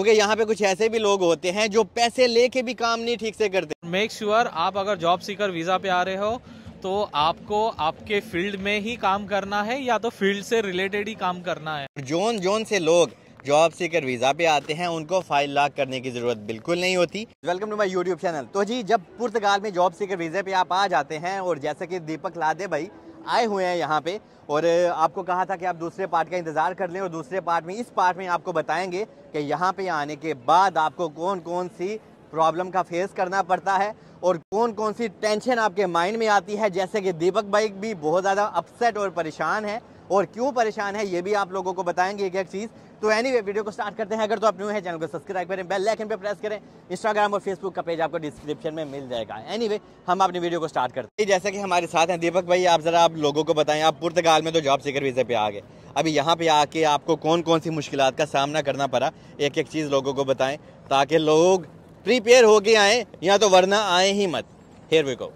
क्योंकि यहाँ पे कुछ ऐसे भी लोग होते हैं जो पैसे लेके भी काम नहीं ठीक से करते मेक श्योर sure, आप अगर जॉब सीकर वीज़ा पे आ रहे हो तो आपको आपके फील्ड में ही काम करना है या तो फील्ड से रिलेटेड ही काम करना है जोन जोन से लोग जॉब सीकर वीज़ा पे आते हैं उनको फाइल लाख करने की ज़रूरत बिल्कुल नहीं होती welcome to my YouTube channel तो जी जब पुर्तगाल में जॉब सीकर वीज़े पे आप आ जाते हैं और जैसे की दीपक लादे भाई आए हुए हैं यहाँ पे और आपको कहा था कि आप दूसरे पार्ट का इंतज़ार कर लें और दूसरे पार्ट में इस पार्ट में आपको बताएंगे कि यहाँ पे आने के बाद आपको कौन कौन सी प्रॉब्लम का फेस करना पड़ता है और कौन कौन सी टेंशन आपके माइंड में आती है जैसे कि दीपक भाई भी बहुत ज़्यादा अपसेट और परेशान है और क्यों परेशान है ये भी आप लोगों को बताएंगे एक एक चीज़ तो एनी anyway, वीडियो को स्टार्ट करते हैं अगर तो आप न्यू है चैनल को सब्सक्राइब करें बेल लाइकन पे प्रेस करें इंस्टाग्राम और फेसबुक का पेज आपको डिस्क्रिप्शन में मिल जाएगा एनी anyway, हम अपनी वीडियो को स्टार्ट करते हैं जैसे कि हमारे साथ हैं दीपक भाई आप ज़रा आप लोगों को बताएं आप पुर्तगाल में तो जॉब सीकर वीज़े पे आ गए अभी यहाँ पे आके आपको कौन कौन सी मुश्किल का सामना करना पड़ा एक एक चीज़ लोगों को बताएं ताकि लोग प्रीपेयर होके आए या तो वरना आए ही मत हेयर वी गो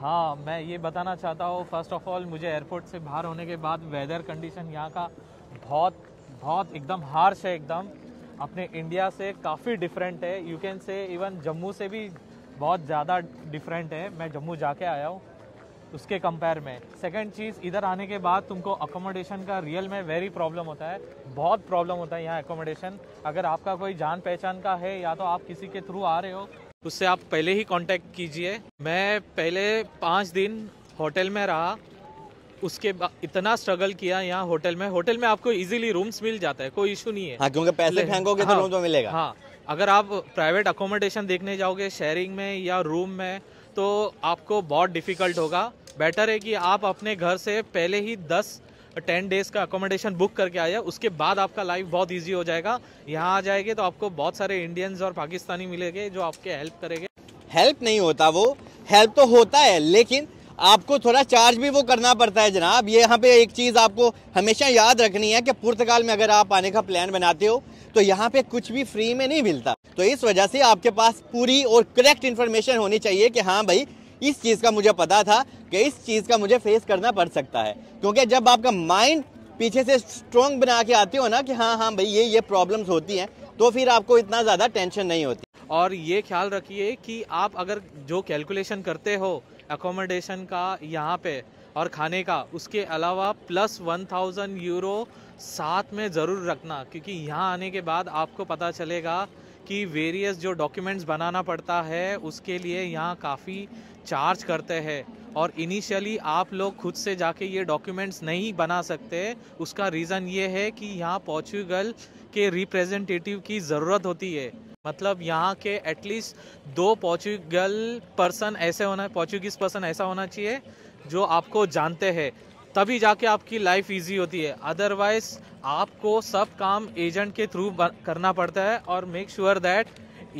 हाँ मैं ये बताना चाहता हूँ फर्स्ट ऑफ ऑल मुझे एयरपोर्ट से बाहर होने के बाद वेदर कंडीशन यहाँ का बहुत बहुत एकदम हार्श है एकदम अपने इंडिया से काफ़ी डिफरेंट है you can say even Jammu से भी बहुत ज़्यादा डिफरेंट है मैं जम्मू जाके आया हूँ उसके कंपेयर में सेकंड चीज़ इधर आने के बाद तुमको अकोमोडेशन का रियल में वेरी प्रॉब्लम होता है बहुत प्रॉब्लम होता है यहाँ अकोमोडेशन अगर आपका कोई जान पहचान का है या तो आप किसी के थ्रू आ रहे हो उससे आप पहले ही कांटेक्ट कीजिए मैं पहले पाँच दिन होटल में रहा उसके इतना स्ट्रगल किया यहाँ होटल में होटल में आपको इजीली रूम्स मिल जाता है कोई इशू नहीं है हाँ, क्योंकि पैसे फेंकोगे तो हाँ, तो रूम तो मिलेगा हाँ अगर आप प्राइवेट अकोमोडेशन देखने जाओगे शेयरिंग में या रूम में तो आपको बहुत डिफिकल्ट होगा बेटर है कि आप अपने घर से पहले ही दस टेन डेज का अकोमोडेशन बुक करके आ जाए उसके बाद आपका लाइफ बहुत ईजी हो जाएगा यहाँ आ जाएंगे तो आपको बहुत सारे इंडियंस और पाकिस्तानी मिलेंगे जो आपके हेल्प करेंगे हेल्प नहीं होता वो हेल्प तो होता है लेकिन आपको थोड़ा चार्ज भी वो करना पड़ता है जनाब ये यहाँ पे एक चीज़ आपको हमेशा याद रखनी है कि पुर्तगाल में अगर आप आने का प्लान बनाते हो तो यहाँ पे कुछ भी फ्री में नहीं मिलता तो इस वजह से आपके पास पूरी और करेक्ट इन्फॉर्मेशन होनी चाहिए कि हाँ भाई इस चीज़ का मुझे पता था कि इस चीज़ का मुझे फेस करना पड़ सकता है क्योंकि जब आपका माइंड पीछे से स्ट्रॉन्ग बना के आते हो ना कि हाँ हाँ भाई ये ये प्रॉब्लम्स होती हैं तो फिर आपको इतना ज़्यादा टेंशन नहीं होती और ये ख्याल रखिए कि आप अगर जो कैलकुलेशन करते हो अकोमोडेशन का यहाँ पे और खाने का उसके अलावा प्लस वन थाउजेंड यूरो साथ में ज़रूर रखना क्योंकि यहाँ आने के बाद आपको पता चलेगा कि वेरियस जो डॉक्यूमेंट्स बनाना पड़ता है उसके लिए यहाँ काफ़ी चार्ज करते हैं और इनिशियली आप लोग खुद से जाके ये डॉक्यूमेंट्स नहीं बना सकते उसका रीज़न ये है कि यहाँ पोर्चुगल के रिप्रेजेंटेटिव की ज़रूरत होती है मतलब यहाँ के एटलीस्ट दो पोर्चुगल पर्सन ऐसे होना पोर्चुगीज पर्सन ऐसा होना चाहिए जो आपको जानते हैं तभी जाके आपकी लाइफ इजी होती है अदरवाइज आपको सब काम एजेंट के थ्रू करना पड़ता है और मेक श्योर दैट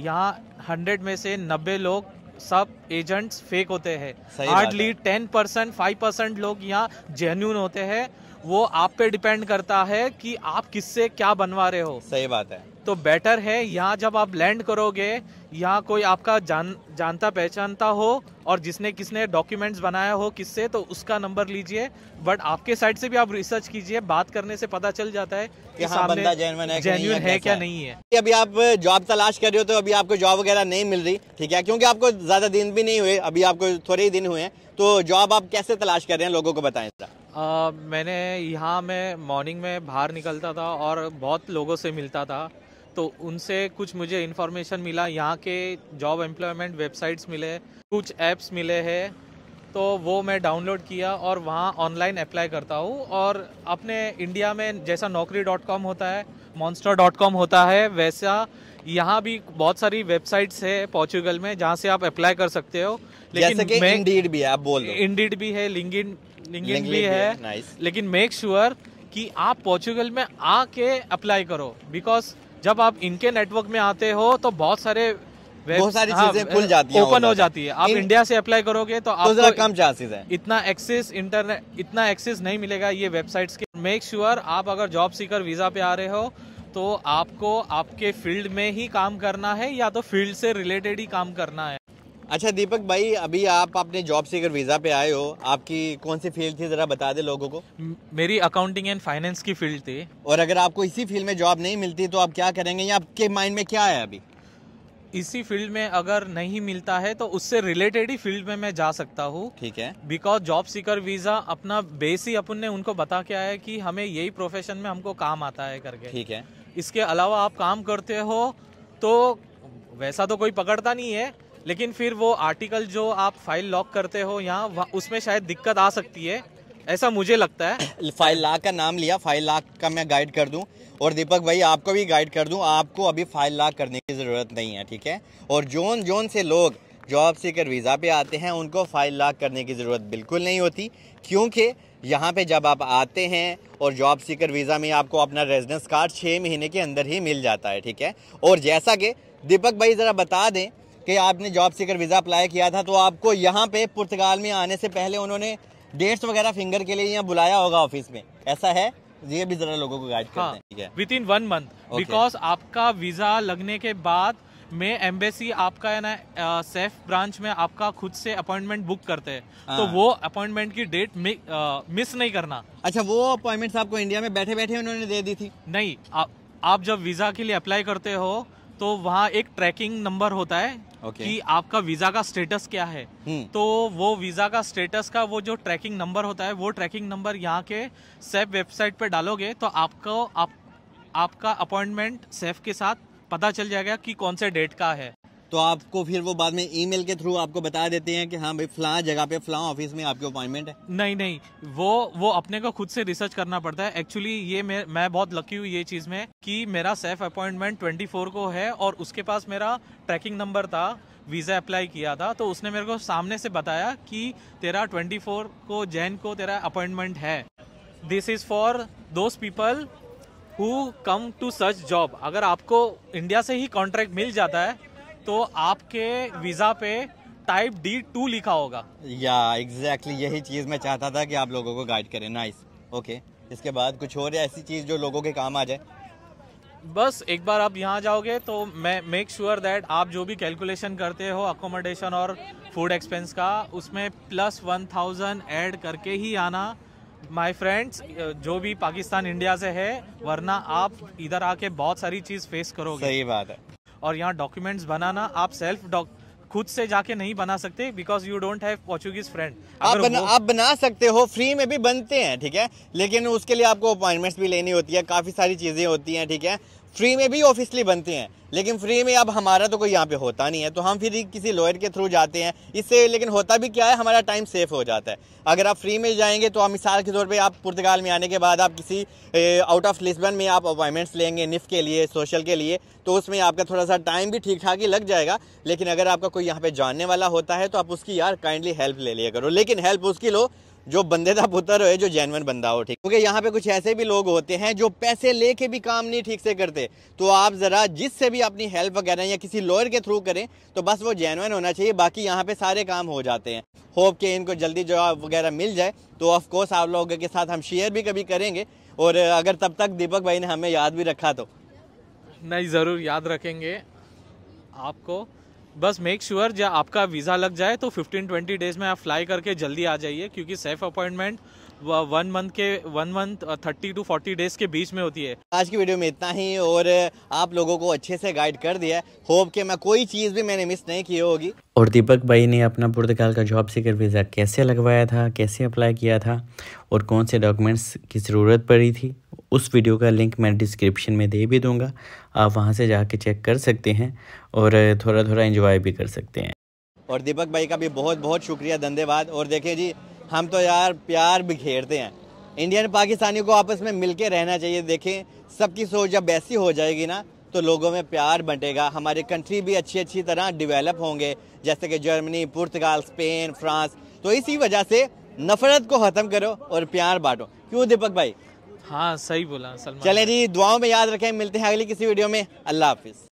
यहाँ हंड्रेड में से नब्बे लोग सब एजेंट्स फेक होते हैं hardly ten percent five percent लोग यहाँ जेन्यून होते हैं वो आप पे डिपेंड करता है कि आप किससे क्या बनवा रहे हो सही बात है तो बेटर है यहाँ जब आप लैंड करोगे यहाँ कोई आपका जान जानता पहचानता हो और जिसने किसने डॉक्यूमेंट्स बनाया हो किससे तो उसका नंबर लीजिए बट आपके साइड से भी आप रिसर्च कीजिए बात करने से पता चल जाता है कि हाँ, बंदा जेन्युइन है, जेन्युइन है, है क्या नहीं है अभी आप जॉब तलाश कर रहे हो तो अभी आपको जॉब वगैरह नहीं मिल रही ठीक है क्योंकि आपको ज़्यादा दिन भी नहीं हुए अभी आपको थोड़े ही दिन हुए हैं तो जॉब आप कैसे तलाश कर रहे हैं लोगों को बताएं मैंने यहाँ मैं मॉर्निंग में बाहर निकलता था और बहुत लोगों से मिलता था तो उनसे कुछ मुझे इन्फॉर्मेशन मिला यहाँ के जॉब एम्प्लॉयमेंट वेबसाइट्स मिले कुछ ऐप्स मिले हैं तो वो मैं डाउनलोड किया और वहाँ ऑनलाइन अप्लाई करता हूँ और अपने इंडिया में जैसा नौकरी डॉट कॉम होता है मॉन्स्टर डॉट कॉम होता है वैसा यहाँ भी बहुत सारी वेबसाइट्स है पोर्चुगल में जहाँ से आप अप्लाई कर सकते हो लेकिन इंडीड भी है आप बोल इंडीड भी है लिंगिन लिंगिन भी, भी है, है लेकिन मेक श्योर sure कि आप पोर्चुगल में आके अप्लाई करो बिकॉज जब आप इनके नेटवर्क में आते हो तो बहुत सारे बहुत सारी हाँ, चीजें खुल जाती है ओपन हो जाती है आप इंडिया से अप्लाई करोगे तो, तो आपको कम चांसेस है इतना एक्सेस इंटरनेट इतना एक्सेस नहीं मिलेगा ये वेबसाइट्स के मेक श्योर sure आप अगर जॉब सीकर वीजा पे आ रहे हो तो आपको आपके फील्ड में ही काम करना है या तो फील्ड से रिलेटेड ही काम करना है अच्छा दीपक भाई अभी आप अपने जॉब से अगर वीज़ा पे आए हो आपकी कौन सी फील्ड थी ज़रा बता दे लोगों को मेरी अकाउंटिंग एंड फाइनेंस की फील्ड थी और अगर आपको इसी फील्ड में जॉब नहीं मिलती तो आप क्या करेंगे या आपके माइंड में क्या है अभी इसी फील्ड में अगर नहीं मिलता है तो उससे रिलेटेड ही फील्ड में मैं जा सकता हूँ ठीक है बिकॉज जॉब सीकर वीजा अपना बेस ही अपन ने उनको बता के आया कि हमें यही प्रोफेशन में हमको काम आता है करके ठीक है इसके अलावा आप काम करते हो तो वैसा तो कोई पकड़ता नहीं है लेकिन फिर वो आर्टिकल जो आप फाइल लॉक करते हो यहाँ उसमें शायद दिक्कत आ सकती है ऐसा मुझे लगता है फाइल लाख का नाम लिया फाइल लाख का मैं गाइड कर दूं और दीपक भाई आपको भी गाइड कर दूं आपको अभी फाइल लाख करने की ज़रूरत नहीं है ठीक है और जोन जोन से लोग जॉब सीकर वीज़ा पे आते हैं उनको फाइल लाख करने की ज़रूरत बिल्कुल नहीं होती क्योंकि यहाँ पे जब आप आते हैं और जॉब सीकर वीज़ा में आपको अपना रेजिडेंस कार्ड छः महीने के अंदर ही मिल जाता है ठीक है और जैसा कि दीपक भाई ज़रा बता दें कि आपने जॉब सीकर वीज़ा अप्लाई किया था तो आपको यहाँ पे पुर्तगाल में आने से पहले उन्होंने डेट्स वगैरह फिंगर के लिए यहाँ बुलाया होगा ऑफिस में ऐसा है तो ये भी जरा लोगों को गाइड हाँ, करते हैं within one month because आपका वीज़ा लगने के बाद में एम्बेसी आपका है ना सेफ ब्रांच में आपका खुद से अपॉइंटमेंट बुक करते हैं हाँ। तो वो अपॉइंटमेंट की डेट मि, मिस नहीं करना अच्छा वो अपॉइंटमेंट आपको इंडिया में बैठे बैठे उन्होंने दे दी थी नहीं आ, आप जब वीजा के लिए अप्लाई करते हो तो वहाँ एक ट्रैकिंग नंबर होता है okay. कि आपका वीजा का स्टेटस क्या है हम्म। तो वो वीजा का स्टेटस का वो जो ट्रैकिंग नंबर होता है वो ट्रैकिंग नंबर यहाँ के सेफ वेबसाइट पे डालोगे तो आपको आप आपका अपॉइंटमेंट सेफ के साथ पता चल जाएगा कि कौन से डेट का है तो आपको फिर वो बाद में ईमेल के थ्रू आपको बता देते हैं कि हाँ भाई फलां जगह पे फलां ऑफिस में आपकी अपॉइंटमेंट है नहीं नहीं वो वो अपने को खुद से रिसर्च करना पड़ता है एक्चुअली ये मैं मैं बहुत लकी हूँ ये चीज़ में कि मेरा सेफ अपॉइंटमेंट फोर को है और उसके पास मेरा ट्रैकिंग नंबर था वीज़ा अप्लाई किया था तो उसने मेरे को सामने से बताया कि तेरा ट्वेंटी को जैन को तेरा अपॉइंटमेंट है this is for those people who come to search job अगर आपको इंडिया से ही कॉन्ट्रैक्ट मिल जाता है तो आपके वीज़ा पे टाइप डी टू लिखा होगा या एग्जैक्टली यही चीज़ मैं चाहता था कि आप लोगों को गाइड करें नाइस ओके इसके बाद कुछ और ऐसी चीज़ जो लोगों के काम आ जाए बस एक बार आप यहाँ जाओगे तो मैं मेक श्योर दैट आप जो भी कैलकुलेशन करते हो अकोमोडेशन और फूड एक्सपेंस का उसमें प्लस वन थाउजेंड एड करके ही आना माय फ्रेंड्स जो भी पाकिस्तान इंडिया से है वरना आप इधर आके बहुत सारी चीज़ फेस करोगे सही बात है और यहाँ डॉक्यूमेंट्स बनाना आप सेल्फ डॉक खुद से जाके नहीं बना सकते because you don't have Portuguese friend आप बना, आप बना सकते हो फ्री में भी बनते हैं ठीक है लेकिन उसके लिए आपको अपॉइंटमेंट्स भी लेनी होती है काफ़ी सारी चीज़ें होती हैं ठीक है फ्री में भी ऑफिसली बनती हैं लेकिन फ्री में अब हमारा तो कोई यहाँ पे होता नहीं है तो हम फिर किसी लॉयर के थ्रू जाते हैं इससे लेकिन होता भी क्या है हमारा टाइम सेफ हो जाता है अगर आप फ्री में जाएंगे तो आप मिसाल के तौर पे आप पुर्तगाल में आने के बाद आप किसी आउट ऑफ लिस्बन में आप अपॉइंटमेंट्स लेंगे निफ के लिए सोशल के लिए तो उसमें आपका थोड़ा सा टाइम भी ठीक ठाक ही लग जाएगा लेकिन अगर आपका कोई यहाँ पर जानने वाला होता है तो आप उसकी यार काइंडली हेल्प ले लिया करो लेकिन हेल्प उसकी लो जो बंदे का पुत्र हो जो जैनवन बंदा हो ठीक क्योंकि यहाँ पे कुछ ऐसे भी लोग होते हैं जो पैसे लेके भी काम नहीं ठीक से करते तो आप ज़रा जिससे भी अपनी हेल्प वगैरह या किसी लॉयर के थ्रू करें तो बस वो जैनवन होना चाहिए बाकी यहाँ पे सारे काम हो जाते हैं होप के इनको जल्दी जवाब वगैरह मिल जाए तो ऑफकोर्स आप लोगों के साथ हम शेयर भी कभी करेंगे और अगर तब तक दीपक भाई ने हमें याद भी रखा तो नहीं ज़रूर याद रखेंगे आपको बस मेक श्योर sure, जब आपका वीज़ा लग जाए तो 15-20 डेज़ में आप फ्लाई करके जल्दी आ जाइए क्योंकि सेफ अपॉइंटमेंट वन मंथ के one month thirty two forty days के बीच में होती है आज की वीडियो में इतना ही और uh, आप लोगों को अच्छे से गाइड कर दिया होप के मैं कोई चीज़ भी मैंने मिस नहीं की होगी और दीपक भाई ने अपना पुर्तगाल का जॉब सीकर वीज़ा कैसे लगवाया था कैसे अप्लाई किया था और कौन से डॉक्यूमेंट्स की ज़रूरत पड़ी थी उस वीडियो का लिंक मैं डिस्क्रिप्शन में दे भी दूँगा आप वहाँ से जाके चेक कर सकते हैं और थोड़ा थोड़ा एंजॉय भी कर सकते हैं और दीपक भाई का भी बहुत बहुत शुक्रिया धन्यवाद और देखिए जी हम तो यार प्यार बिखेरते हैं इंडियन पाकिस्तानी को आपस में मिल रहना चाहिए देखें सबकी सोच जब ऐसी हो जाएगी ना तो लोगों में प्यार बंटेगा हमारे कंट्री भी अच्छी अच्छी तरह डिवेलप होंगे जैसे कि जर्मनी पुर्तगाल स्पेन फ्रांस तो इसी वजह से नफरत को ख़त्म करो और प्यार बांटो क्यों दीपक भाई हाँ सही बोला सलमान चले जी दुआओं में याद रखें मिलते हैं अगली किसी वीडियो में अल्लाह हाफिज़